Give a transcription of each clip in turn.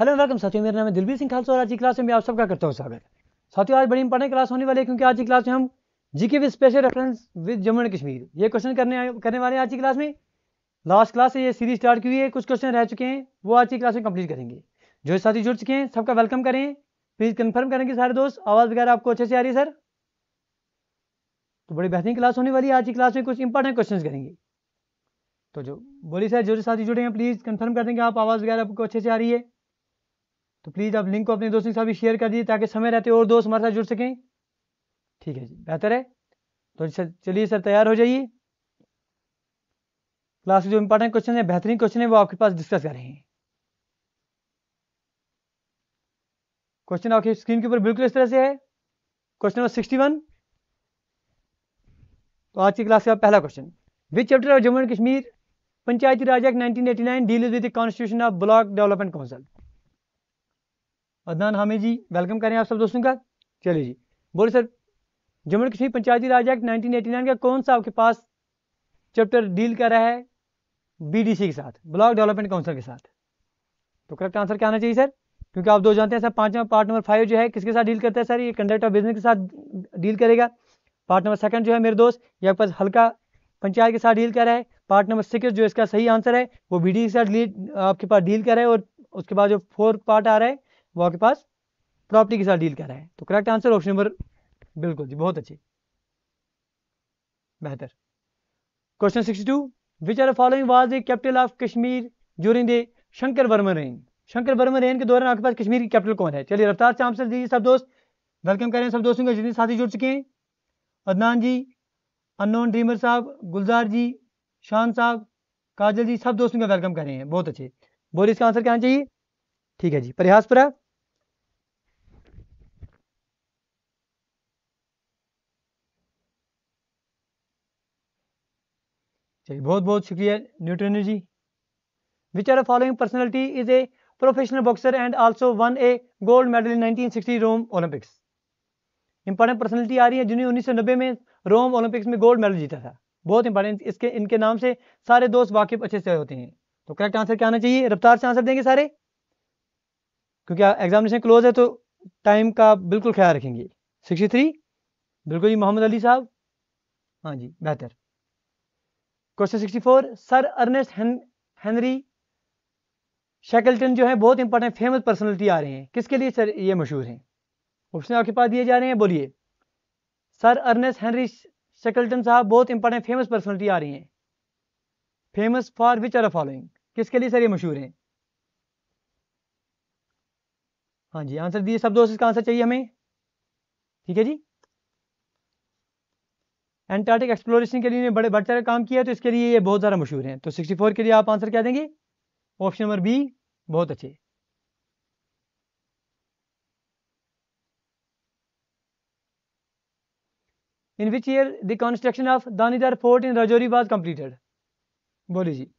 Hello welcome साथियों मेरा नाम है दिलवीर सिंह खालसा और आज की क्लास में मैं आप सबका करता हूँ स्वागत साथियों आज बड़ी इंपॉर्टेंट क्लास होने वाली है क्योंकि आज की क्लास में हम GK with special reference with Jammu and Kashmir ये क्वेश्चन करने करने वाले हैं आज की क्लास में लास्ट क्लास से ये सीरीज स्टार्ट की हुई है कुछ क्वेश्चन रह चुके हैं वो आज की क्लास में कंप्लीट करेंगे जो साथी जुड़ चुके हैं सबका वेलकम करें प्लीज कन्फर्म करेंगे सारे दोस्त आवाज़ वगैरह आपको अच्छे से आ रही है सर तो बड़ी बेहतरीन क्लास होने वाली है आज की क्लास में कुछ इंपॉर्टेंट क्वेश्चन करेंगे तो जो बोली सर जो साथी जुड़े हैं प्लीज़ कन्फर्म कर देंगे आप आवाज़ वगैरह आपको अच्छे से आ रही है तो प्लीज़ आप लिंक को अपने दोस्तों के साथ भी शेयर कर दीजिए ताकि समय रहते और दोस्त हमारे साथ जुड़ सकें ठीक है जी बेहतर है तो चलिए सर तैयार हो जाइए क्लास के जो इंपॉर्टेंट क्वेश्चन है बेहतरीन क्वेश्चन है वो आपके पास डिस्कस कर रहे हैं क्वेश्चन आपके स्क्रीन के ऊपर बिल्कुल इस तरह से है क्वेश्चन नंबर सिक्सटी वन तो आज की क्लास का पहला question which chapter of Jammu and Kashmir Panchayati Raj act nine deal with the constitution of block development council Adnan Hamid ji welcome करें आप सब दोस्तों का चलिए जी बोले सर जम्मू कश्मीर पंचायती राज एक्ट 1989 का कौन सा आपके पास चैप्टर डील कर रहा है बीडीसी के साथ ब्लॉक डेवलपमेंट काउंसिल के साथ तो करेक्ट आंसर क्या आना चाहिए सर क्योंकि आप दो जानते हैं सर पांचवा पार्ट नंबर फाइव जो है किसके साथ डील करता है सर ये कंडक्ट ऑफ बिजनेस के साथ डील करेगा पार्ट नंबर सेकंड जो है मेरे दोस्त ये पास हल्का पंचायत के साथ डील कर रहा है पार्ट नंबर सिक्स जो इसका सही आंसर है वो बीडी के साथ आपके पास डील कर रहा है और उसके बाद जो फोर्थ पार्ट आ रहा है वो आपके पास प्रॉपर्टी के साथ डील कर रहा है तो करेक्ट आंसर ऑप्शन नंबर बिल्कुल जी बहुत अच्छी बेहतर question sixty two which are following was the capital of Kashmir during the Shankar Varma reign Shankar Varma reign के दौरान आपके पास कश्मीर की कैपिटल कौन है चलिए रफ्तार से आंसर दीजिए सब दोस्त वेलकम करें सब दोस्तों के जितने साथी जुड़ चुके हैं अदनान जी अनोन ड्रीमर साहब गुलजार जी शान साहब काजल जी सब दोस्तों का वेलकम करें हैं बहुत अच्छे बोलिए इसका आंसर क्या चाहिए ठीक है जी प्रयासपुरा चलिए बहुत बहुत शुक्रिया Newton ji which are following personality is a professional boxer and also won a gold medal in 1960 Rome Olympics important personality आ रही है जिन्हें उन्नीस में रोम ओलंपिक्स में गोल्ड मेडल जीता था बहुत इंपॉर्टेंट इसके इनके नाम से सारे दोस्त वाकिफ अच्छे से होते हैं तो करेक्ट आंसर क्या आना चाहिए रफ्तार से आंसर देंगे सारे क्योंकि एग्जामिनेशन क्लोज है तो टाइम का बिल्कुल ख्याल रखेंगे सिक्सटी बिल्कुल जी मोहम्मद अली साहब हाँ जी बेहतर question 64 sir Ernest Henry Shackleton जो है बहुत इंपॉर्टेंट फेमस पर्सनलिटी आ रहे हैं किसके लिए सर ये मशहूर हैं ऑप्शन आपके पास दिए जा रहे हैं बोलिए सर अर्नेस्ट हेनरी शेकल्टन साहब बहुत इंपॉर्टेंट फेमस पर्सनलिटी आ रही हैं famous for which are following किसके लिए सर ये मशहूर हैं हाँ जी आंसर दिए सब दोस्त इसका आंसर चाहिए हमें ठीक है जी एंटार्टिक एक्सप्लोरेशन के लिए बड़े बढ़ काम किया तो इसके लिए ये बहुत ज़्यादा मशहूर हैं तो 64 के लिए आप आंसर क्या देंगे ऑप्शन नंबर बी बहुत अच्छे in which year the construction of Danidar fort in Rajouri was completed? बोलिए जी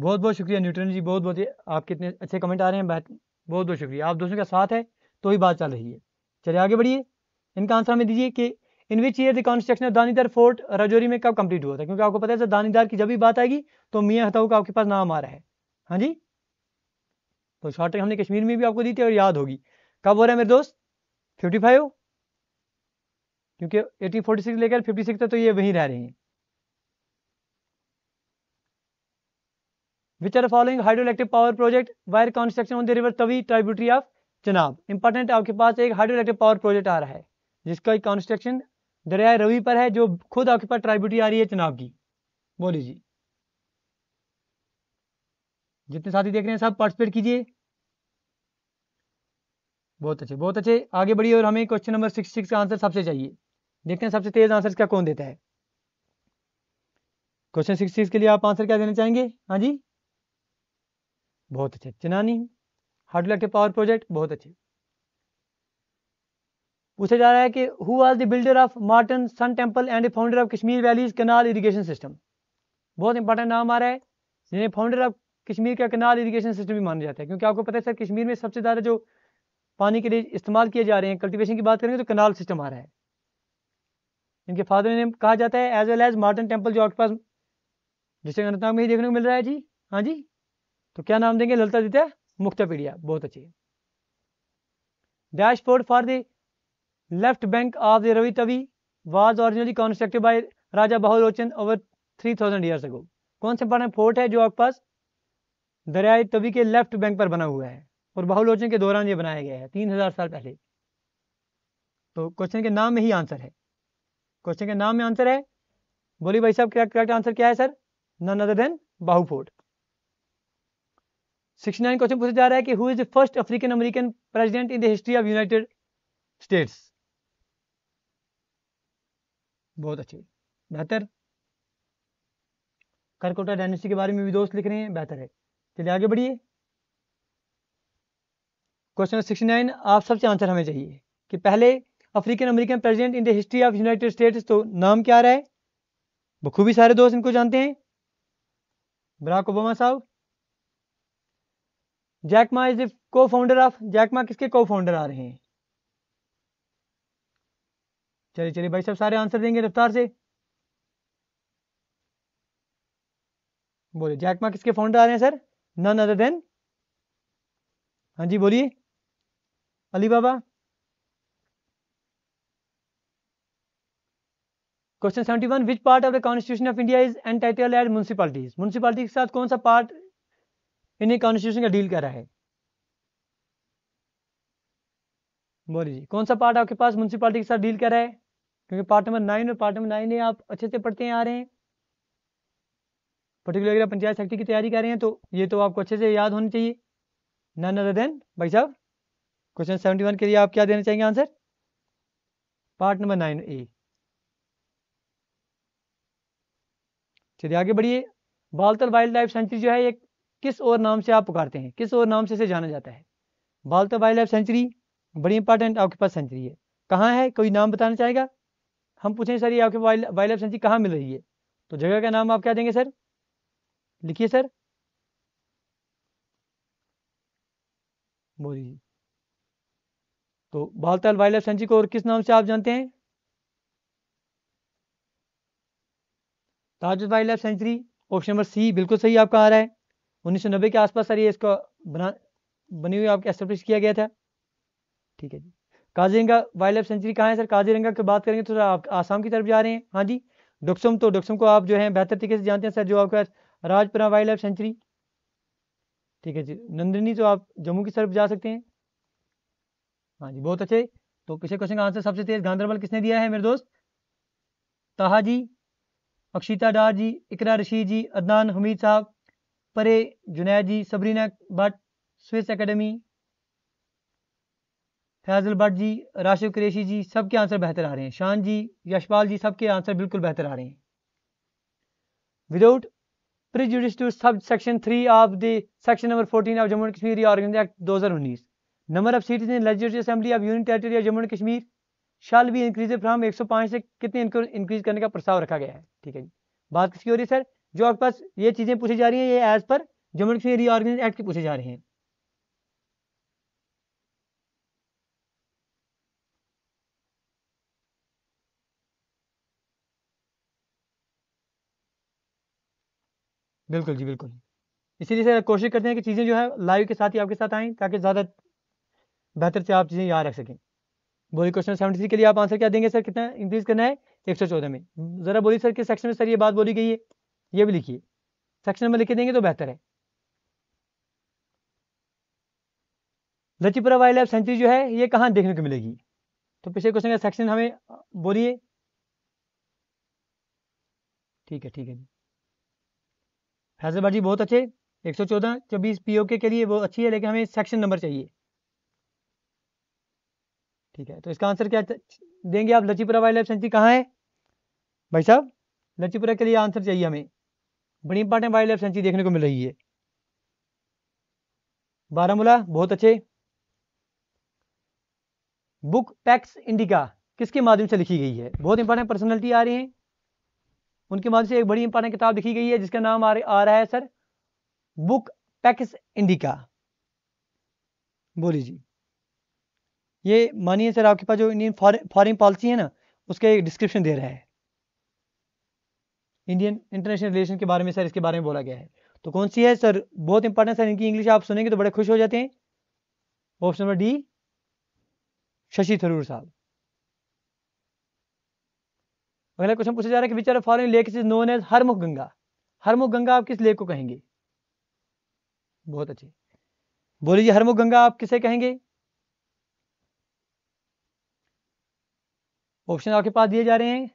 बहुत बहुत शुक्रिया न्यूटन जी बहुत बहुत आप कितने अच्छे कमेंट आ रहे हैं बहुत बहुत शुक्रिया आप दोस्तों का साथ है तो ही बात चल रही है चलिए आगे बढ़िए इनका आंसर हमें दीजिए कि in which year the construction of Danidar fort Rajouri में कब कंप्लीट हुआ था क्योंकि आपको पता है दानीदार की जब भी बात आएगी तो मियाँ हताऊ का आपके पास नाम आ रहा है हाँ जी तो शॉर्ट हमने कश्मीर में भी आपको दी थी और याद होगी कब हो रहा है मेरे दोस्त फिफ्टी फाइव क्योंकि एटीन फोर्टी सिक्स लेकर फिफ्टी सिक्स तो ये वहीं रह रहे हैं which are following hydro electric power project wire construction on the river Tawi tributary of जनाब इंपॉर्टेंट आपके पास एक हाइड्रो इलेक्ट्रिक पावर प्रोजेक्ट आ रहा है जिसका एक कंस्ट्रक्शन दरिया रवि पर है जो खुद आपके पास ट्राइब्यूटी आ रही है चनाब की बोलिए जी जितने साथी देख रहे हैं सब पार्टिसिपेट कीजिए बहुत अच्छे बहुत अच्छे आगे बढ़िए और हमें क्वेश्चन नंबर सिक्स सिक्स का आंसर सबसे चाहिए देखते हैं सबसे तेज आंसर इसका कौन देता है क्वेश्चन सिक्स सिक्स के लिए आप आंसर क्या देना चाहेंगे हाँ जी बहुत अच्छे चनानी हाउ हार्ड इलेक्ट्रिक पावर प्रोजेक्ट बहुत अच्छी पूछा जा रहा है कि who are the builder of Martand sun temple and founder of Kashmir valley's canal irrigation system बहुत इंपॉर्टेंट नाम आ रहा है जिन्हें फाउंडर ऑफ कश्मीर का कनाल इरीगेशन सिस्टम भी माना जाता है क्योंकि आपको पता है सर कश्मीर में सबसे ज़्यादा जो पानी के लिए इस्तेमाल किए जा रहे हैं कल्टिवेशन की बात करेंगे तो कनाल सिस्टम आ रहा है इनके फादर ने कहा जाता है as well as Martand temple जो आपके पास डिस्ट्रिक्ट अनंतनाग में ही देखने को मिल रहा है जी हाँ जी तो क्या नाम देंगे ललता दित्या मुक्तापीडिया बहुत अच्छी है dashboard for the left bank of the Ravi Tawi was originally constructed by Raja Bahulochan over three thousand years ago कौन सा बड़ा फोर्ट है जो आपके पास दरियाए तवी के लेफ्ट बैंक पर बना हुआ है और बहुलोचन के दौरान ये बनाया गया है तीन हजार साल पहले तो क्वेश्चन के नाम में ही आंसर है क्वेश्चन के नाम में आंसर है बोली भाई साहब करेक्ट आंसर क्या है sir none other than Bahu fort sixty nine question पूछा जा रहा है कि who is the first African American president in the history of United States बहुत अच्छे बेहतर करकोटा डायनेस्टी के बारे में भी दोस्त लिख रहे हैं बेहतर है चलिए आगे बढ़िए क्वेश्चन सिक्सटी नाइन आप सबसे आंसर हमें चाहिए कि पहले African American president in the history of United States तो नाम क्या रहा है बखूबी सारे दोस्त इनको जानते हैं बराक ओबामा साहब जैकमा इज को फाउंडर ऑफ जैकमा किसके को फाउंडर आ रहे हैं चलिए चलिए भाई साहब सारे आंसर देंगे रफ्तार से बोलिए जैकमा किसके फाउंडर आ रहे हैं सर नन अदर देन हाँ जी बोलिए Alibaba question seventy one which part of the constitution of India is entitled municipalities municipality के साथ कौन सा पार्ट इन्हीं कॉन्स्टिट्यूशन का डील कर रहा है बोलिए कौन सा पार्ट आपके पास म्यूनसिपालिटी के साथ डील कर रहा है क्योंकि पार्ट नंबर नाइन और पार्ट नंबर नाइन आप अच्छे से पढ़ते हैं आ रहे हैं पर्टिकुलर अगर पंचायत सेक्टर की तैयारी कर रहे हैं तो ये तो आपको अच्छे से याद होनी चाहिए नन अदर देन भाई साहब क्वेश्चन सेवेंटी वन के लिए आप क्या देना चाहेंगे answer part number nine A चलिए आगे बढ़िए बालतल वाइल्ड लाइफ सेंचुरी जो है एक किस और नाम से आप पुकारते हैं किस और नाम से इसे जाना जाता है बाल तो वाइल्ड लाइफ सेंचुरी बड़ी इंपॉर्टेंट आपके पास सेंचुरी है कहाँ है कोई नाम बताना चाहेगा हम पूछें सर ये आपके वाइल्ड लाइफ सेंचुरी कहाँ मिल रही है तो जगह का नाम आप क्या देंगे सर लिखिए सर बोलिए तो बालताल वाइल्ड लाइफ सेंचुरी को और किस नाम से आप जानते हैं ताजुद wildlife sanctuary option number C बिल्कुल सही आपका आ रहा है 1990 के आसपास सर ये इसको बना बनी हुई आपके एस्टेब्लिश किया गया था ठीक है जी काजीरंगा वाइल्ड लाइफ सेंचुरी कहाँ है सर काजीरंगा की बात करेंगे तो सर आप आसाम की तरफ जा रहे हैं हाँ जी डुक्सम तो डुक्सम को आप जो है बेहतर तरीके से जानते हैं सर जो आपका राजपुरा वाइल्ड लाइफ सेंचुरी ठीक है जी नंदिनी तो आप जम्मू की तरफ जा सकते हैं हाँ जी बहुत अच्छे तो पिछले क्वेश्चन का आंसर सबसे तेज गांधरबल किसने दिया है मेरे दोस्त ताहा जी अक्षिता डार जी इकरा रशीद जी अदनान हमीद साहब परे जुनैद जी सबरीना भट्ट स्विस एकेडमी फैजल भट्ट जी राशिद कुरेशी जी सबके आंसर बेहतर आ रहे हैं शान जी यशपाल जी सबके आंसर बिल्कुल बेहतर आ रहे हैं without prejudice to sub section three of the section number fourteen of Jammu and Kashmir organise act दो हज़ार उन्नीस number of seat in legislative assembly of union territory of Jammu and Kashmir shall भी इंक्रीज फ्राम एक सौ 105 से कितने इंक्रीज करने का प्रस्ताव रखा गया है ठीक है जी बात किसकी हो रही है सर जो आपके पास ये चीजें पूछी जा रही हैं ये as per geometry reorganise act की पूछी जा रही हैं बिल्कुल जी बिल्कुल इसीलिए सर कोशिश करते हैं कि चीज़ें जो है लाइव के साथ ही आपके साथ आएँ ताकि ज़्यादा बेहतर से आप चीज़ें याद रख सकें बोली क्वेश्चन सेवेंटी थ्री के लिए आप आंसर क्या देंगे सर कितना इंक्रीज करना है एक सौ चौदह में ज़रा बोली सर किस सेक्शन में सर ये बात बोली गई है ये भी लिखिए सेक्शन में लिखे देंगे तो बेहतर है लचीपुरा वाइल्ड लाइफ सेंचुरी जो है ये कहाँ देखने को मिलेगी तो पिछले क्वेश्चन का सेक्शन हमें बोलिए ठीक है ठीक है जी फैजलबाद जी बहुत अच्छे एक सौ चौदह चौबीस पी के लिए वो अच्छी है लेकिन हमें सेक्शन नंबर चाहिए ठीक है तो इसका आंसर क्या देंगे आप लचीपुरा वाइल्ड लाइफ सेंचुरी कहाँ है भाई साहब लचीपुरा के लिए आंसर चाहिए हमें बड़ी इंपॉर्टेंट वाइल्ड लाइफ सेंचुरी देखने को मिल रही है बारामूला बहुत अच्छे बुक पैक्स इंडिका किसके माध्यम से लिखी गई है बहुत इंपॉर्टेंट पर्सनैलिटी आ रही है उनके माध्यम से एक बड़ी इंपॉर्टेंट किताब लिखी गई है जिसका नाम आ, रहा है सर बुक पैक्स इंडिका बोली जी ये मानिए सर आपके पास जो इंडियन फॉरिन पॉलिसी है ना उसका एक डिस्क्रिप्शन दे रहा है इंडियन इंटरनेशनल रिलेशन के बारे में सर इसके बारे में बोला गया है तो कौन सी है सर बहुत इंपॉर्टेंट सर इनकी इंग्लिश आप सुनेंगे तो बड़े खुश हो जाते हैं option number D Shashi Tharoor साहब अगला क्वेश्चन पूछा जा रहा है कि which lake is known as Harmukh Ganga Harmukh Ganga आप किस लेक को कहेंगे बहुत अच्छे बोलिए जी हरमुख गंगा आप किसे कहेंगे ऑप्शन आपके पास दिए जा रहे हैं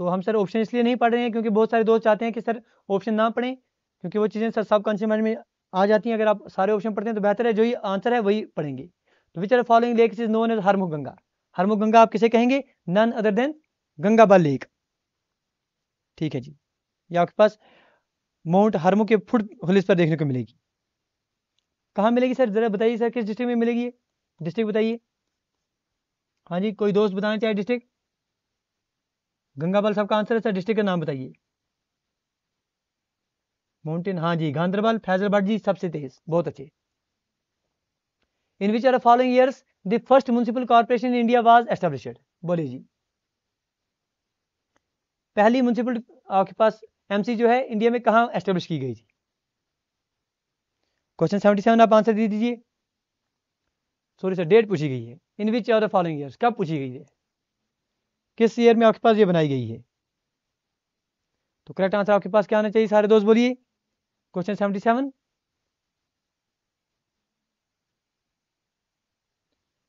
तो हम सर ऑप्शन इसलिए नहीं पढ़ रहे हैं क्योंकि बहुत सारे दोस्त चाहते हैं कि सर ऑप्शन ना पढ़ें क्योंकि वो चीज़ें सर सब कॉन्सियमेंट में आ जाती हैं अगर आप सारे ऑप्शन पढ़ते हैं तो बेहतर है जो ही आंसर है वही पढ़ेंगे तो which are following lake is known as Harmukh Ganga Harmukh Ganga आप किसे कहेंगे none other than Gangabal lake ठीक है जी ये आपके पास माउंट हरमुख के फुट होलिस पर देखने को मिलेगी कहाँ मिलेगी सर जरा बताइए सर किस डिस्ट्रिक्ट में मिलेगी डिस्ट्रिक्ट बताइए हाँ जी कोई दोस्त बताना चाहे डिस्ट्रिक्ट गंगाबल सबका आंसर है सर डिस्ट्रिक्ट का नाम बताइए माउंटेन हाँ जी गांधरबल फैजलबाद जी सबसे तेज बहुत अच्छे in which are following years the first municipal corporation in India was established बोलिए जी पहली म्यूनसिपल आपके पास एमसी जो है इंडिया में कहा एस्टेब्लिश की गई थी क्वेश्चन सेवेंटी सेवन आप आंसर दे दीजिए सॉरी सर डेट पूछी गई है in which are following years कब पूछी गई है किस ईयर में आपके पास ये बनाई गई है तो करेक्ट आंसर आपके पास क्या होना चाहिए सारे दोस्त बोलिए क्वेश्चन सेवेंटी सेवन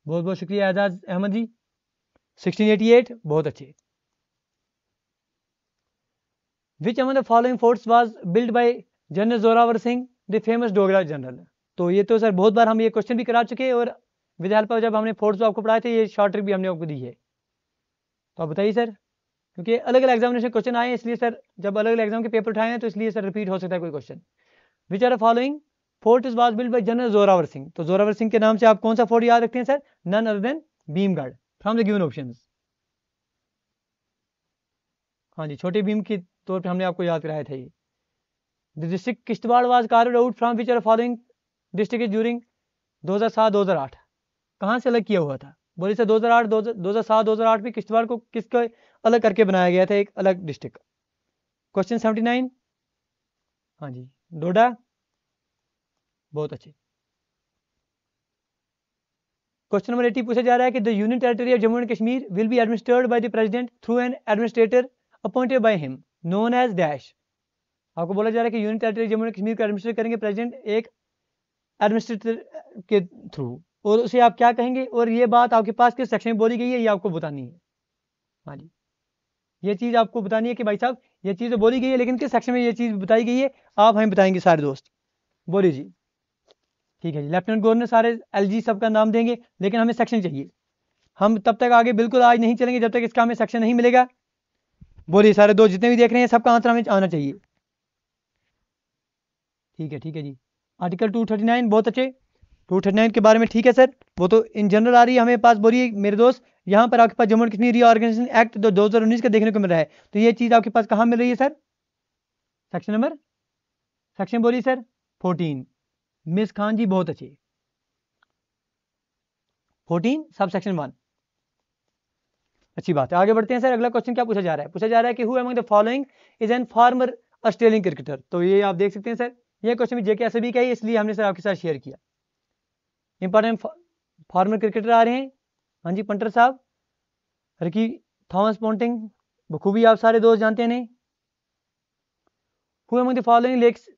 बहुत बहुत शुक्रिया Ejaz Ahmad ji sixteen eighty eight बहुत अच्छे which among the following forts was build by general Zorawar Singh the famous Dogra general तो ये तो सर बहुत बार हम ये क्वेश्चन भी करा चुके और विद्यालय पर जब हमने फोर्ट्स आपको पढ़ाए थे ये शॉर्ट ट्रिक भी हमने आपको दी है तो आप बताइए सर क्योंकि अलग अलग एग्जामिनेशन क्वेश्चन आए इसलिए सर जब अलग अलग एग्जाम के पेपर उठाए हैं तो इसलिए सर रिपीट हो सकता है कोई question which are following fort is was build by general Zorawar Singh तो जोरावर सिंह के नाम से आप कौन सा फोर्ट याद रखते हैं sir none other than Bhimgarh from the given option हाँ जी छोटे भीम के तौर पर हमने आपको याद कराया था ये the district Kishtwar was carved out from which are following district during हजार आठ कहाँ से अलग किया हुआ था बोली से 2008 2007 2008 में किश्तवाड़ को किसके अलग करके बनाया गया था एक अलग डिस्ट्रिक्ट क्वेश्चन 79 हाँ जी डोडा बहुत अच्छे क्वेश्चन नंबर 80 पूछा जा रहा है कि the union territory of Jammu and Kashmir will be administered by the president through an administrator appointed by him known as dash आपको बोला जा रहा है कि union territory Jammu and Kashmir को एडमिनिस्ट्रेट करेंगे प्रेसिडेंट एक एडमिनिस्ट्रेटर के थ्रू और उसे आप क्या कहेंगे और ये बात आपके पास किस सेक्शन में बोली गई है ये आपको बतानी है हाँ जी ये चीज़ आपको बतानी है कि भाई साहब ये चीज़ तो बोली गई है लेकिन किस सेक्शन में ये चीज़ बताई गई है आप हमें बताएंगे सारे दोस्त बोले जी ठीक है जी लेफ्टिनेंट गवर्नर सारे एल जी सबका नाम देंगे लेकिन हमें सेक्शन चाहिए हम तब तक आगे बिल्कुल आज नहीं चलेंगे जब तक इसका हमें सेक्शन नहीं मिलेगा बोलिए सारे दोस्त जितने भी देख रहे हैं सबका आंसर हमें आना चाहिए ठीक है ठीक है जी आर्टिकल टू थर्टी नाइन बहुत अच्छे टू थर्टी नाइन के बारे में ठीक है सर वो तो इन जनरल आ रही है हमें पास बोलिए मेरे दोस्त यहाँ पर आपके पास Jammu and Kashmir reorganisation act दो हज़ार उन्नीस का देखने को मिल रहा है तो ये चीज़ आपके पास कहाँ मिल रही है सर सेक्शन नंबर सेक्शन बोलिए sir fourteen miss Khan ji बहुत अच्छी फोर्टीन सब सेक्शन वन अच्छी बात है आगे बढ़ते हैं सर अगला क्वेश्चन क्या पूछा जा रहा है पूछा जा रहा है कि who among the following is an former Australian cricketer तो ये आप देख सकते हैं सर ये क्वेश्चन भी जेके एस भी का है इसलिए हमने सर आपके साथ शेयर किया इंपॉर्टेंट फॉर्मर क्रिकेटर आ रहे हैं हाँ जी पंटर साहब रिकी थॉमस पोंटिंग बखूबी आप सारे दोस्त जानते हैं who among the following lakes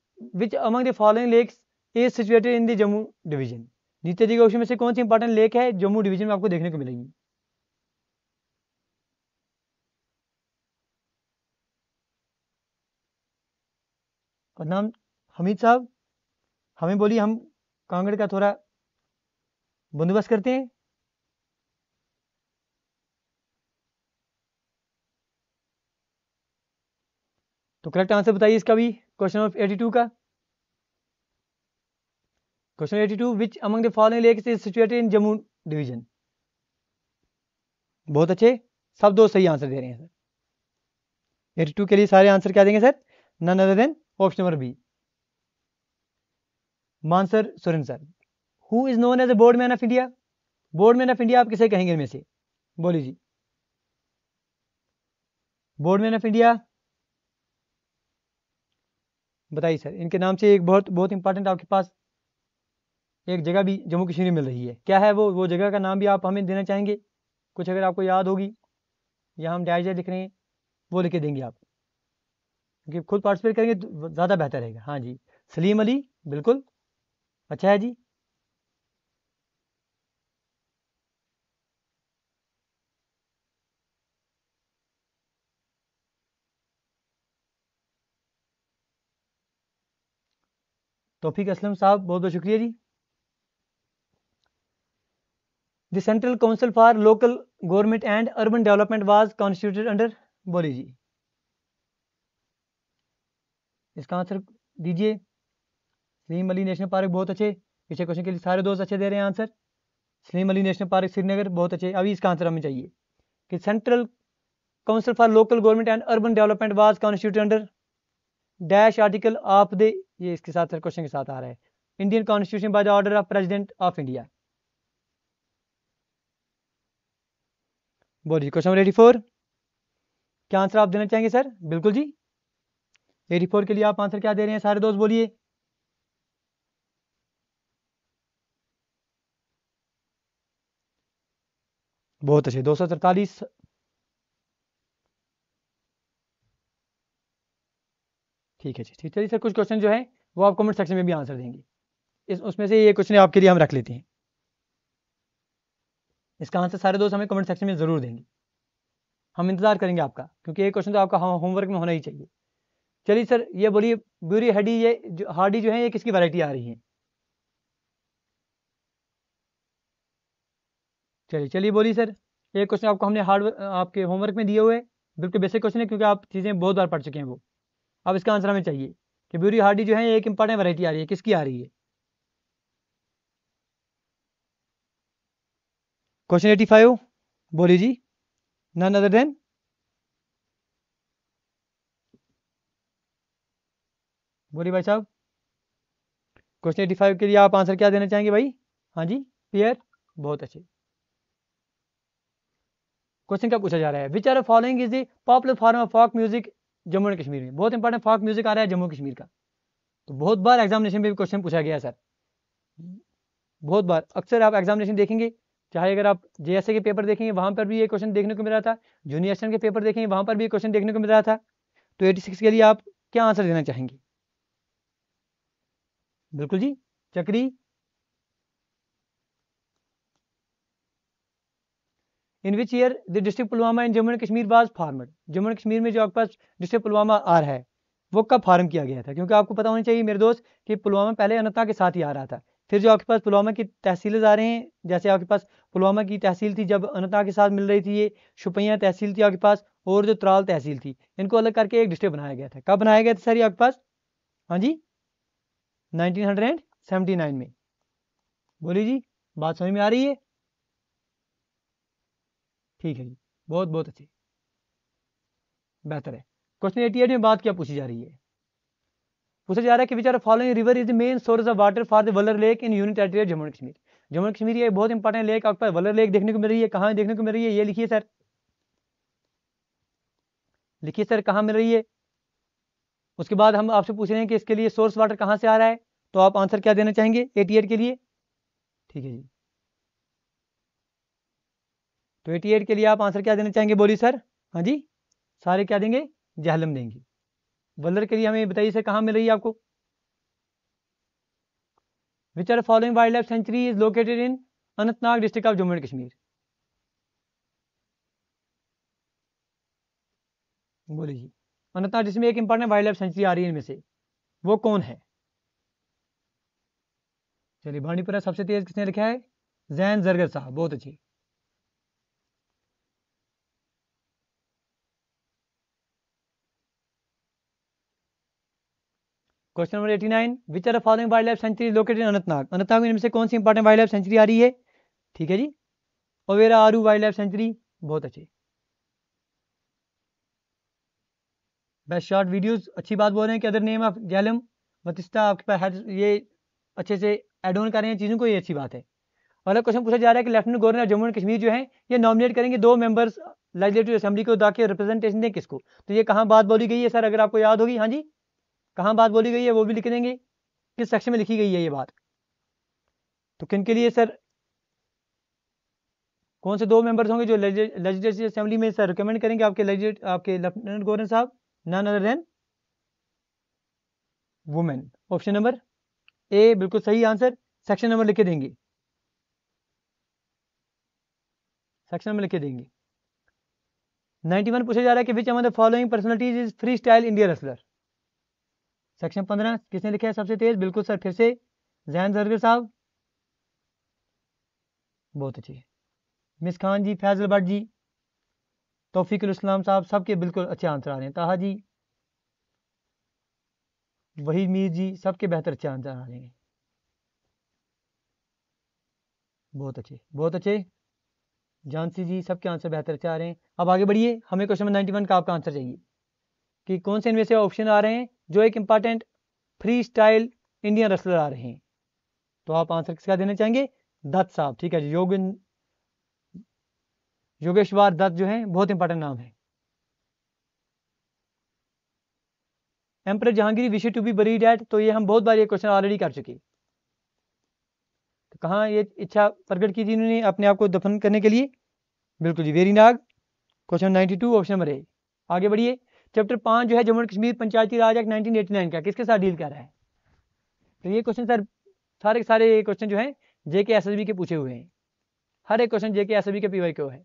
which among the following lakes is situated in the Jammu division नीचे दिए ऑप्शन में से कौन सी इंपॉर्टेंट लेक है जम्मू डिवीजन में आपको देखने को मिलेगी और नाम हमीद साहब हमें बोली हम कांगड़ का थोड़ा बंदोबस्त करते हैं तो करेक्ट आंसर बताइए इसका भी क्वेश्चन ऑफ 82 का question 82 which among the following lake is situated in Jammu division बहुत अच्छे सब दो सही आंसर दे रहे हैं सर एटी टू के लिए सारे आंसर क्या देंगे sir none other than option number B Mansar Surinsar who is known as a board man of India board man of India आप किसे कहेंगे इनमें से बोलिए जी बोर्ड मैन ऑफ इंडिया बताइए सर इनके नाम से एक बहुत बहुत इंपॉर्टेंट आपके पास एक जगह भी जम्मू कश्मीर में मिल रही है क्या है वो वो जगह का नाम भी आप हमें देना चाहेंगे कुछ अगर आपको याद होगी या हम डायजा लिख रहे हैं वो लिख के देंगे आप क्योंकि खुद पार्टिसिपेट करेंगे तो ज़्यादा बेहतर रहेगा हाँ जी सलीम अली बिल्कुल अच्छा है जी तोफीक असलम साहब बहुत बहुत शुक्रिया जी the central council for local government and urban development was constituted under बोली जी इसका आंसर दीजिए सलीम अली नेशनल पार्क बहुत अच्छे पीछे क्वेश्चन के लिए सारे दोस्त अच्छे दे रहे हैं answer Salim Ali national park Srinagar बहुत अच्छे अभी इसका आंसर हमें चाहिए कि central council for local government and urban development was constitute under dash article of the ये इसके साथ क्वेश्चन के साथ आ रहा है Indian constitution by the order of president of India बोलिए क्वेश्चन एटी फोर क्या आंसर आप देना चाहेंगे सर बिल्कुल जी एटी फोर के लिए आप आंसर क्या दे रहे हैं सारे दोस्त बोलिए बहुत अच्छे दो सौ तरतालीस ठीक है जी ठीक चलिए सर कुछ क्वेश्चन जो है वो आप कमेंट सेक्शन में भी आंसर देंगे इस उसमें से ये क्वेश्चन आपके लिए हम रख लेते हैं इसका आंसर सारे दोस्त हमें कमेंट सेक्शन में ज़रूर देंगे हम इंतज़ार करेंगे आपका क्योंकि ये क्वेश्चन तो आपका होमवर्क में होना ही चाहिए चलिए सर ये बोलिए ब्यूरी हडी ये जो हार्डी जो है ये किसकी वैरायटी आ रही है चलिए चलिए बोलिए सर ये क्वेश्चन आपको हमने हार्ड आपके होमवर्क में दिए हुए बिल्कुल बेसिक क्वेश्चन है क्योंकि आप चीज़ें बहुत बार पढ़ चुके हैं वो अब इसका आंसर हमें चाहिए कि ब्यूरी हार्डी जो है एक इंपॉर्टेंट वैरायटी आ रही है किसकी आ रही है क्वेश्चन एटी फाइव बोली जी नन अदर देन बोली भाई साहब क्वेश्चन एटी फाइव के लिए आप आंसर क्या देना चाहेंगे भाई हाँ जी पियर बहुत अच्छे क्वेश्चन क्या पूछा जा रहा है which are following is the popular form of folk music Jammu and Kashmir में बहुत इंपॉर्टेंट फॉक म्यूजिक आ रहा है जम्मू कश्मीर का तो बहुत बार एग्जामिनेशन में भी क्वेश्चन पूछा गया सर बहुत बार अक्सर आप एग्जामिनेशन देखेंगे चाहे अगर आप जे के पेपर देखेंगे वहां पर भी ये क्वेश्चन देखने को मिल रहा था जूनियर के पेपर देखेंगे वहां पर भी क्वेश्चन देखने को मिल रहा था तो 86 के लिए आप क्या आंसर देना चाहेंगे बिल्कुल जी Chakri in which year the district Pulwama in Jammu and Kashmir was formed Jammu and Kashmir में जो आपके पास डिस्ट्रिक्ट पुलवामा आ रहा है वो कब फार्म किया गया था क्योंकि आपको पता होना चाहिए मेरे दोस्त कि पुलवामा पहले अनंतनाग के साथ ही आ रहा था फिर जो आपके पास पुलवामा की तहसीलें आ रहे हैं जैसे आपके पास पुलवामा की तहसील थी जब अनंतनाग के साथ मिल रही थी ये शुपैया तहसील थी आपके पास और जो त्राल तहसील थी इनको अलग करके एक डिस्ट्रिक्ट बनाया गया था कब बनाया गया था सर आपके पास हाँ जी नाइनटीन में बोलिए जी बात समझ में आ रही है ठीक है जी बहुत बहुत अच्छी बेहतर है क्वेश्चन एटी एट में बात क्या पूछी जा रही है पूछा जा रहा है कि बेचारा following river is the main source of water for the Wular lake in union territory Jammu Kashmir Jammu Kashmir ये बहुत इंपॉर्टेंट लेक आपके पास वलर लेक देखने को मिल रही है कहाँ देखने को मिल रही है ये लिखिए सर लिखिए सर कहाँ मिल रही है उसके बाद हम आपसे पूछ रहे हैं कि इसके लिए सोर्स वाटर कहाँ से आ रहा है तो आप आंसर क्या देना चाहेंगे एटी के लिए ठीक है जी तो एटी एट के लिए आप आंसर क्या देना चाहेंगे बोलिए सर हाँ जी सारे क्या देंगे जहलम देंगे वल्लर के लिए हमें बताइए सर कहाँ मिल रही है आपको which are following wildlife sanctuary is located in Anantnag district of Jammu and Kashmir बोलिए जी अनंतनाग जिसमें एक इंपॉर्टेंट वाइल्ड लाइफ सेंचुरी आ रही है इनमें से वो कौन है चलिए भानीपुरा सबसे तेज किसने लिखा है जैन जरगर साहब बहुत अच्छी question number 89 which are following wildlife sanctuary located Anantnag Anantnag में इनमें कौन सी इंपॉर्टेंट वाइल्ड लाइफ सेंचुरी आ रही है ठीक है जी Overa Aru wildlife sanctuary बहुत अच्छे बेस्ट शॉर्ट वीडियोस अच्छी बात बोल रहे हैं कि other name of Jhelum Vitasta आपके पास हर ये अच्छे से एड ऑन कर रहे हैं चीज़ों को ये अच्छी बात है अगला क्वेश्चन पूछा जा रहा है कि lieutenant governor of Jammu and Kashmir जो है ये नॉमिनेट करेंगे दो मेंबर्स लेजिस्लेटिव असेंबली को दाखिल रिप्रेजेंटेशन दें किसको तो ये कहाँ बात बोली गई है सर अगर आपको याद होगी हाँ जी कहाँ बात बोली गई है वो भी लिख देंगे किस सेक्शन में लिखी गई है ये बात तो किन के लिए सर कौन से दो मेंबर्स होंगे जो लेजिस्लेटिव असेंबली में सर रिकमेंड करेंगे आपके आपके लेफ्टिनेंट गवर्नर साहब none other than women option number A बिल्कुल सही आंसर सेक्शन नंबर लिखे देंगे सेक्शन नंबर लिखे देंगे 91 पूछा जा रहा है कि which among the following personalities is free style India wrestler section पंद्रह किसने लिखा है सबसे तेज बिल्कुल सर फिर से जैन जरगर साहब बहुत अच्छी मिस खान जी फैजल भट्ट जी तोफीकुल इस्लाम साहब सबके बिल्कुल अच्छे आंसर आ रहे हैं ताहा जी वही मीर जी सबके बेहतर अच्छे आंसर आ रहे हैं बहुत अच्छे बहुत अच्छे जानसी जी सबके आंसर बेहतर अच्छे आ रहे हैं अब आगे बढ़िए हमें क्वेश्चन नंबर नाइन्टी वन का आपका आंसर चाहिए कि कौन से इनमें से ऑप्शन आ रहे हैं जो एक important free style Indian wrestler आ रहे हैं तो आप आंसर किसका देना चाहेंगे दत्त साहब ठीक है योग योगेश्वर दत्त जो है बहुत इंपॉर्टेंट नाम है एम्पर जहांगीर विशे टू बी बरीड एट तो ये हम बहुत बार ये क्वेश्चन ऑलरेडी कर चुके तो कहाँ ये इच्छा प्रकट की थी इन्होंने अपने आप को दफन करने के लिए बिल्कुल जी Verinag question two option number A आगे बढ़िए चैप्टर पाँच जो है Jammu Kashmir Panchayati Raj act nineteen eighty nine का किसके साथ डील कर रहा है तो ये क्वेश्चन सर सारे सारे क्वेश्चन जो है जेके एस के पूछे हुए हैं हर एक question J K S K P क्यों है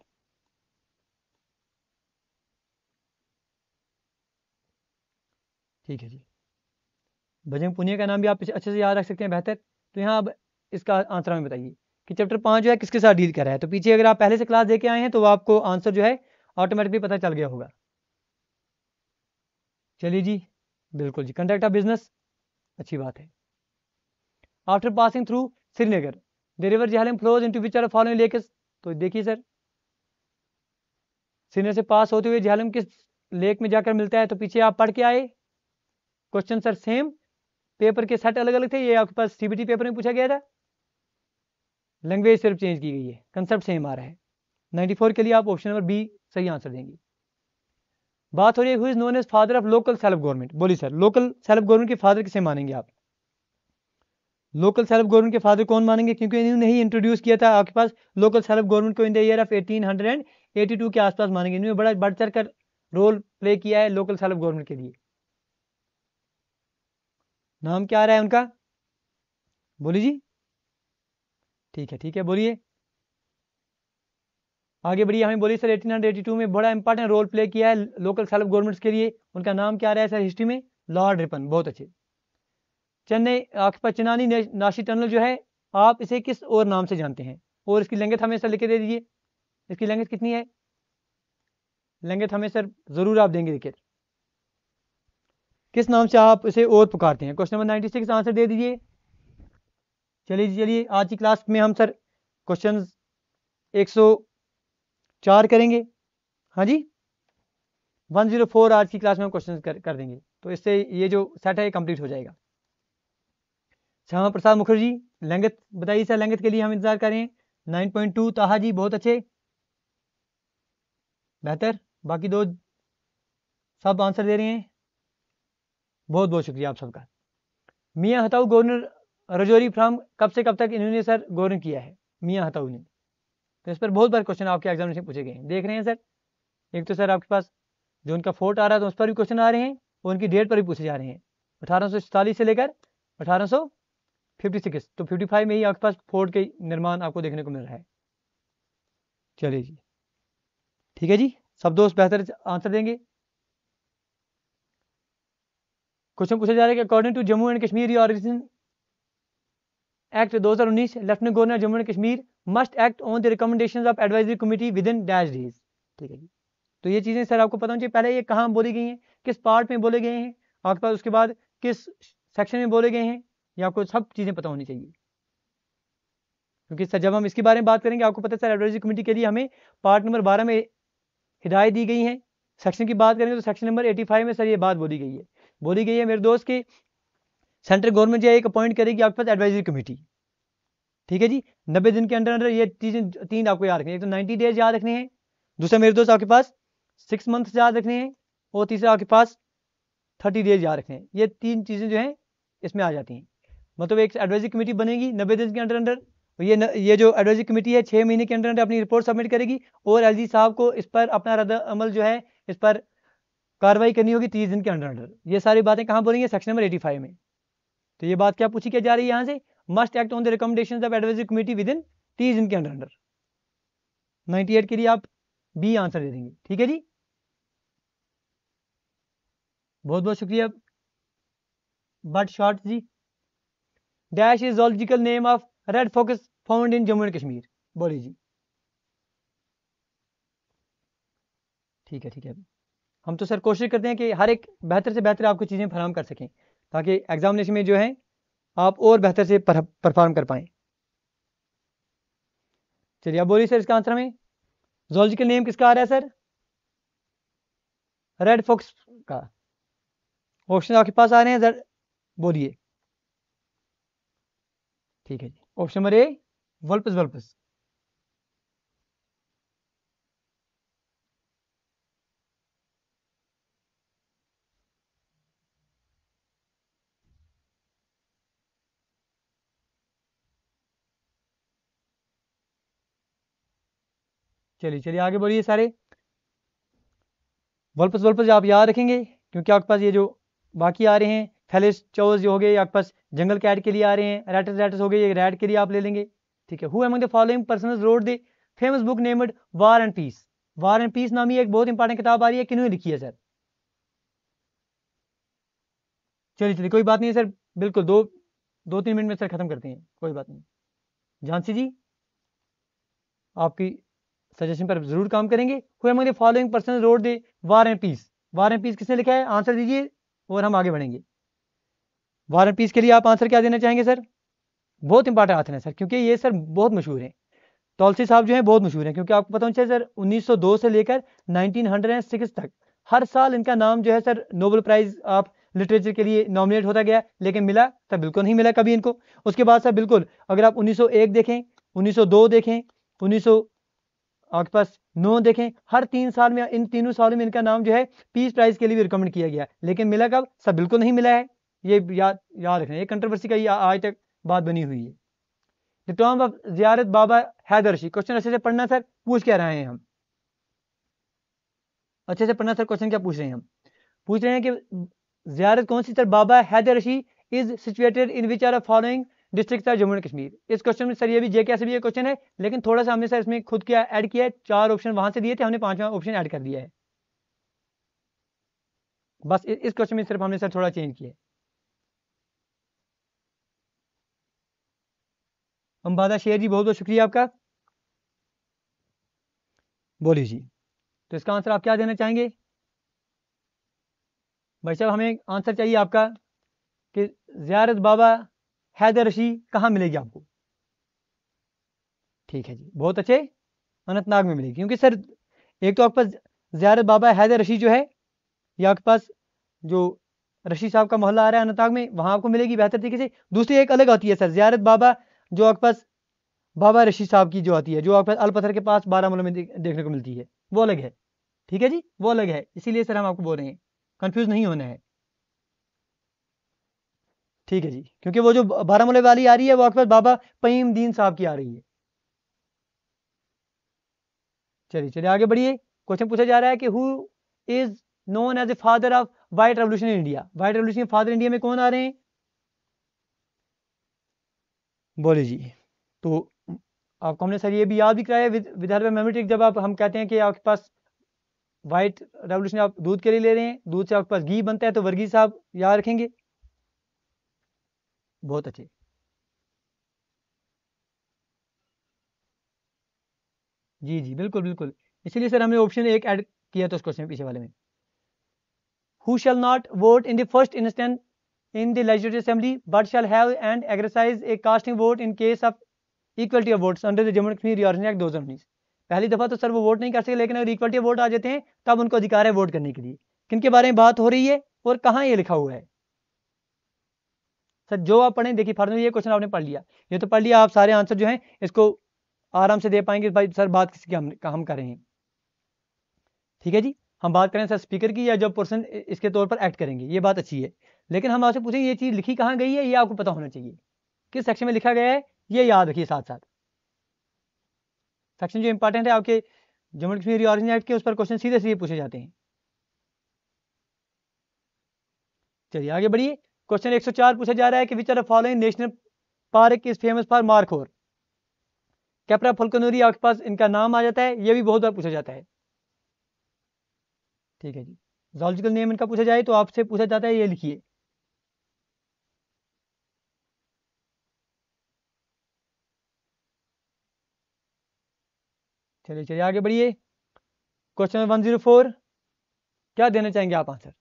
ठीक है जी भजन पुनिया का नाम भी आप अच्छे से याद रख सकते हैं बेहतर तो यहाँ अब इसका आंसर हमें बताइए कि चैप्टर पाँच जो है किसके साथ डील कर रहा है तो पीछे अगर आप पहले से क्लास देके आए हैं तो आपको आंसर जो है ऑटोमेटिकली पता चल गया होगा चलिए जी बिल्कुल जी कंडक्ट ऑफ बिजनेस अच्छी बात है after passing through Srinagar the river Jhelum flows into which are following तो देखिए सर श्रीनगर से पास होते हुए जहलम किस लेक में जाकर मिलता है तो पीछे आप पढ़ के आए क्वेश्चन सर सेम पेपर के सेट अलग अलग थे ये आपके पास सीबीटी पेपर में पूछा गया था लैंग्वेज सिर्फ चेंज की गई है कंसेप्ट सेम आ रहा है 94 के लिए आप ऑप्शन नंबर बी सही आंसर देंगे बात हो रही है who is known as father of local self government बोली सर लोकल सेल्फ गवर्नमेंट के फादर किसे मानेंगे आप लोकल सेल्फ गवर्नमेंट के फादर कौन मानेंगे क्योंकि इन्होंने ही इंट्रोड्यूस किया था आपके पास लोकल सेल्फ गवर्नमेंट को इन द ईयर ऑफ 1882 के आसपास मानेंगे इन्होंने बड़ा बढ़ चढ़ कर रोल प्ले किया है लोकल सेल्फ गवर्नमेंट के लिए नाम क्या आ रहा है उनका बोलिए जी ठीक है ठीक है बोलिए आगे बढ़िए हमें बोली सर एटीन 1882 में बड़ा इंपॉर्टेंट रोल प्ले किया है लोकल सेल्फ गवर्नमेंट्स के लिए उनका नाम क्या रहा है सर हिस्ट्री में लॉर्ड रिपन बहुत अच्छे चेन्नई आखिर चेनानी नाशी टनल जो है आप इसे किस और नाम से जानते हैं और इसकी लेंगथ हमें सर लिख के दे दीजिए इसकी लेंगथ कितनी है लेंगथ हमें सर जरूर आप देंगे लिखे किस नाम से आप इसे और पुकारते हैं क्वेश्चन नंबर 96 आंसर दे दीजिए चलिए चलिए आज की क्लास में हम सर क्वेश्चन 100 चार करेंगे हाँ जी 104 आज की क्लास में हम क्वेश्चन कर, कर देंगे तो इससे ये जो सेट है ये कंप्लीट हो जाएगा श्यामा प्रसाद मुखर्जी लंगत बताइए सर लंगत के लिए हम इंतजार करें नाइन पॉइंट टू ताहा जी बहुत अच्छे बेहतर बाकी दो सब आंसर दे रहे हैं बहुत बहुत शुक्रिया आप सबका मियाँ हताऊ गवर्नर रजौरी फ्राम कब से कब तक इन्होंने सर गवर्न किया है मियाँ हताऊ ने तो इस पर बहुत बार क्वेश्चन आपके एग्जाम में पूछे गए हैं देख रहे हैं सर एक तो सर आपके पास जो उनका फोर्ट आ रहा है तो उस पर भी क्वेश्चन आ रहे हैं और उनकी डेट पर भी पूछे जा रहे हैं अठारह से लेकर अठारह तो फिफ्टी में ही आपके पास फोर्ट के निर्माण आपको देखने को मिल रहा है चलिए जी ठीक है जी सब दोस्त बेहतर आंसर देंगे क्वेश्चन पूछा जा रहा है कि according to Jammu and Kashmir origin act 2019 हजार उन्नीस lieutenant governor Jammu and Kashmir must act on the recommendation of advisory committee within dash days ठीक है जी तो ये चीज़ें सर आपको पता होनी चाहिए पहले ये कहाँ बोली गई हैं किस पार्ट में बोले गए हैं आपके पास उसके बाद किस सेक्शन में बोले गए हैं ये आपको सब चीज़ें पता होनी चाहिए क्योंकि सर जब हम इसके बारे में बात करेंगे आपको पता है सर एडवाइजरी कमेटी के लिए हमें पार्ट नंबर बारह में हिदायत दी गई है सेक्शन की बात करेंगे तो सेक्शन नंबर एटी फाइव में सर ये बात बोली गई है बोली गई है मेरे दोस्त के सेंट्रल गवर्नमेंट जो है एक अपॉइंट करेगी आपके पास एडवाइजरी कमेटी ठीक है जी नब्बे दिन के अंदर अंदर ये चीजें तीन आपको याद रखनी है एक तो नाइन्टी डेज याद रखने हैं दूसरा मेरे दोस्त आपके पास सिक्स मंथ याद रखने हैं और तीसरा आपके पास थर्टी डेज याद रखने हैं ये तीन चीज़ें जो हैं इसमें आ जाती हैं मतलब एक एडवाइजरी कमेटी बनेगी नब्बे दिन के अंडर अंडर ये न, ये जो एडवाइजरी कमेटी है छह महीने के अंदर अंडर अपनी रिपोर्ट सबमिट करेगी और एल साहब को इस पर अपना रद्द अमल जो है इस पर कार्रवाई करनी होगी तीस दिन के अंडर अंडर ये सारी बातें कहाँ बोलेंगे सेक्शन नंबर एटी में तो ये बात क्या पूछी क्या जा रही है यहाँ से must act on the recommendation of advisory committee within तीस दिन के अंडर अंडर नाइनटी एट के लिए आप बी आंसर दे देंगे ठीक है जी बहुत बहुत शुक्रिया but short G dash is zoological name of red fox found in Jammu and Kashmir बोली जी ठीक है ठीक है हम तो सर कोशिश करते हैं कि हर एक बेहतर से बेहतर आपको चीज़ें फराम कर सकें ताकि एग्जामिनेशन में जो है आप और बेहतर से परफॉर्म कर पाए चलिए अब बोलिए सर इसका आंसर हमें जोलॉजिकल नेम किसका आ रहा है सर रेड फॉक्स का ऑप्शन आपके पास आ रहे हैं सर बोलिए ठीक है जी ऑप्शन नंबर ए वल्पस वल्पस चलिए चलिए आगे बढ़िए सारे वल्पस वल्पस आप याद रखेंगे क्योंकि आपके पास ये जो बाकी आ रहे हैं फेलिस चोज हो गए आपके पास जंगल कैट के लिए आ रहे हैं रैटस रैटस हो गए ये रैट के लिए आप ले लेंगे ठीक है who among the following person wrote the famous book named war and peace war and peace नामी एक बहुत इंपॉर्टेंट किताब आ रही है किन्होंने लिखी है सर चलिए चलिए कोई बात नहीं है सर बिल्कुल दो दो तीन मिनट में सर खत्म करते हैं कोई बात नहीं झांसी जी आपकी सजेशन पर जरूर काम करेंगे following person wrote the war and peace war and peace किसने लिखा है आंसर दीजिए और हम आगे बढ़ेंगे वार एंड पीस के लिए आप आंसर क्या देना चाहेंगे सर बहुत इंपॉर्टेंट आंसर है सर क्योंकि ये सर बहुत मशहूर है तौलसी साहब जो है बहुत मशहूर है क्योंकि आपको पता होना चाहिए सर 1902 से लेकर 1906 तक हर साल इनका नाम जो है सर नोबेल प्राइज आप लिटरेचर के लिए नॉमिनेट होता गया लेकिन मिला तो बिल्कुल नहीं मिला कभी इनको उसके बाद सर बिल्कुल अगर आप 1901 देखें 1902 देखें आपके पास नो देखें हर तीन साल में इन तीनों सालों में इनका नाम जो है पीस प्राइज के लिए भी रिकमेंड किया गया लेकिन मिला कब सब बिल्कुल नहीं मिला है ये याद याद रखना ये कंट्रोवर्सी का ये आज तक बात बनी हुई है द टॉम ऑफ जियारत बाबा हैदर शी क्वेश्चन अच्छे से पढ़ना सर पूछ क्या रहे हैं हम अच्छे से पढ़ना सर क्वेश्चन क्या पूछ रहे हैं हम पूछ रहे हैं कि जियारत कौन सी sir Baba Haider she is situated in which are following district था जम्मू एंड कश्मीर इस क्वेश्चन में सर ये भी जे से भी ये क्वेश्चन है लेकिन थोड़ा सा हमने सर इसमें खुद क्या ऐड किया है चार ऑप्शन वहां से दिए थे हमने पांचवा ऑप्शन ऐड कर दिया है बस इस क्वेश्चन में सिर्फ हमने सर थोड़ा चेंज किया अम्बादा शेर जी बहुत बहुत शुक्रिया आपका बोलिए जी तो इसका आंसर आप क्या देना चाहेंगे भाई साहब हमें आंसर चाहिए आपका कि जियारत बाबा हैदर रशी कहाँ मिलेगी आपको ठीक है जी बहुत अच्छे अनंतनाग में मिलेगी क्योंकि सर एक तो आपके पास ज्यारत बाबा हैदर रशी जो है या आपके पास जो रशी साहब का मोहल्ला आ रहा है अनंतनाग में वहां आपको मिलेगी बेहतर तरीके से दूसरी एक अलग आती है सर जियारत बाबा जो आपके पास बाबा रशी साहब की जो आती है जो आपके पास अलपथर के पास बारामूला में देखने को मिलती है वो अलग है ठीक है जी वो अलग है इसीलिए सर हम आपको बोल रहे हैं कंफ्यूज नहीं होना है ठीक है जी क्योंकि वो जो बारामूला वाली आ रही है वो आपके पास बाबा पईम दीन साहब की आ रही है चलिए चलिए आगे बढ़िए क्वेश्चन पूछा जा रहा है कि who is known as a father of white revolution in India white revolution father India में कौन आ रहे हैं बोले जी तो आपको हमने सर ये भी याद भी कराया विदर्भ हेल्प जब आप हम कहते हैं कि आपके पास व्हाइट रेवोल्यूशन आप दूध के लिए ले रहे हैं दूध से आपके पास घी बनता है तो वर्गी साहब याद रखेंगे बहुत अच्छी जी जी बिल्कुल बिल्कुल इसलिए सर हमने ऑप्शन एक ऐड किया था उस क्वेश्चन पीछे वाले में who shall not vote in the first instant in the legislative assembly but shall have and exercise a casting vote in case of equality of votes under the Jammu Kashmir act दो हज़ार उन्नीस पहली दफ़ा तो सर वो वोट नहीं कर सके लेकिन अगर इक्वलिटी ऑफ वोट आ जाते हैं तब उनको अधिकार है वोट करने के लिए किन के बारे में बात हो रही है और कहाँ ये लिखा हुआ है सर जो आप पढ़ें देखिए फॉर ये क्वेश्चन आपने पढ़ लिया ये तो पढ़ लिया आप सारे आंसर जो है इसको आराम से दे पाएंगे भाई सर बात किसकी हम हम कर रहे हैं ठीक है जी हम बात करें सर स्पीकर की या जो पर्सन इसके तौर पर एक्ट करेंगे ये बात अच्छी है लेकिन हम आपसे पूछेंगे ये चीज़ लिखी कहाँ गई है ये आपको पता होना चाहिए किस सेक्शन में लिखा गया है ये याद रखिए साथ साथ सेक्शन जो इंपॉर्टेंट है आपके जम्मू कश्मीर ऑरिजिन एक्ट के उस पर क्वेश्चन सीधे सीधे पूछे जाते हैं चलिए आगे बढ़िए क्वेश्चन 104 पूछा जा रहा है कि which are following national park is famous for markhor capra falconeri आपके पास इनका नाम आ जाता है यह भी बहुत बार पूछा जाता है ठीक है जी जोलॉजिकल नेम इनका पूछा जाए तो आपसे पूछा जाता है ये लिखिए चलिए चलिए आगे बढ़िए क्वेश्चन वन जीरो फोर क्या देना चाहेंगे आप आंसर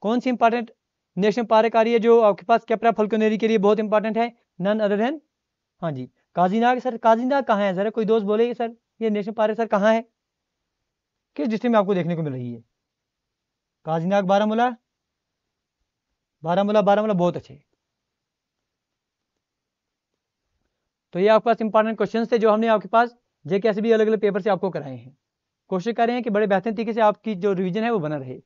कौन सी इंपॉर्टेंट नेशनल पार्क आ रही है जो आपके पास कैपरा फल्कोनेरी के लिए बहुत इंपॉर्टेंट है नन अदर देन हाँ जी काजीनाग सर काजीनाग कहाँ है सर कोई दोस्त बोले सर ये नेशनल पार्क सर कहाँ है किस डिस्ट्रिक्ट में आपको देखने को मिल रही है काजीनाग बारामूला बारामूला बारामूला बहुत अच्छे तो ये आपके पास इंपॉर्टेंट क्वेश्चन थे जो हमने आपके पास जेके भी अलग अलग पेपर से आपको कराए हैं कोशिश कर रहे हैं कि बड़े बेहतर तरीके से आपकी जो रिविजन है वो बना रहे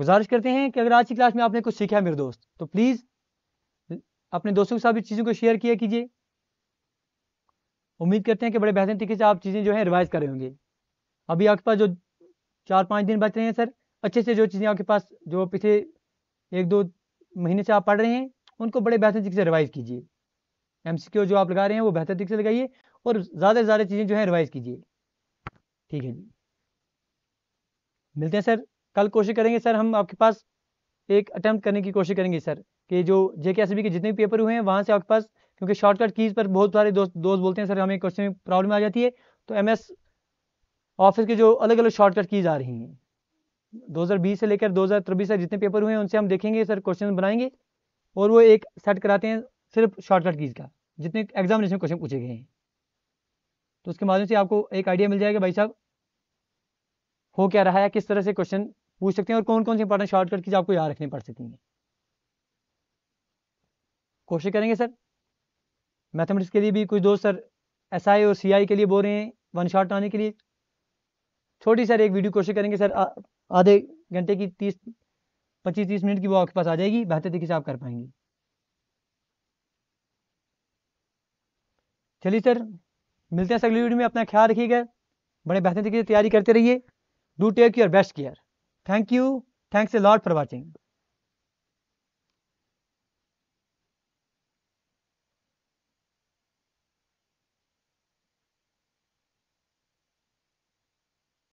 गुजारिश करते हैं कि अगर आज की क्लास में आपने कुछ सीखा मेरे दोस्त तो प्लीज़ अपने दोस्तों के साथ भी चीज़ों को शेयर किया कीजिए उम्मीद करते हैं कि बड़े बेहतरीन तरीके से आप चीज़ें जो है रिवाइज कर रहे होंगे अभी आपके पास जो चार पांच दिन बच रहे हैं सर अच्छे से जो चीज़ें आपके पास जो पिछले एक दो महीने से आप पढ़ रहे हैं उनको बड़े बेहतर तरीके से रिवाइज कीजिए एम जो आप लगा रहे हैं वो बेहतर तरीके से लगाइए और ज़्यादा से ज़्यादा चीज़ें जो है रिवाइज कीजिए ठीक है जी मिलते हैं सर कल कोशिश करेंगे सर हम आपके पास एक अटैम्प्ट करने की कोशिश करेंगे सर कि जो जे के के जितने पेपर हुए हैं वहाँ से आपके पास क्योंकि शॉर्टकट कीज पर बहुत सारे दोस्त दोस्त बोलते हैं सर हमें क्वेश्चन में प्रॉब्लम आ जाती है तो एम ऑफिस के जो अलग अलग शॉर्टकट कीज आ रही हैं 2020 से लेकर 2023 तक जितने पेपर हुए हैं उनसे हम देखेंगे सर क्वेश्चन बनाएंगे और वो एक सेट कराते हैं सिर्फ शॉर्टकट कीज का जितने एग्जामिनेशन क्वेश्चन पूछे गए हैं तो उसके माध्यम से आपको एक आइडिया मिल जाएगा भाई साहब हो क्या रहा है किस तरह से क्वेश्चन पूछ सकते हैं और कौन कौन से इंपॉर्टेंट शॉर्टकट की जो आपको याद रखनी पड़ सकती कोशिश करेंगे सर मैथमेटिक्स के लिए भी कुछ दोस्त सर एस SI और सी के लिए बोल रहे हैं वन शॉट आने के लिए छोटी सर एक वीडियो कोशिश करेंगे सर आधे घंटे की तीस पच्चीस तीस मिनट की वो आपके पास आ जाएगी बेहतर तरीके से आप कर पाएंगे चलिए सर मिलते हैं अगली वीडियो में अपना ख्याल रखिएगा बड़े बेहतर तरीके से तैयारी करते रहिए do take your best care thank you. thanks a lot for watching.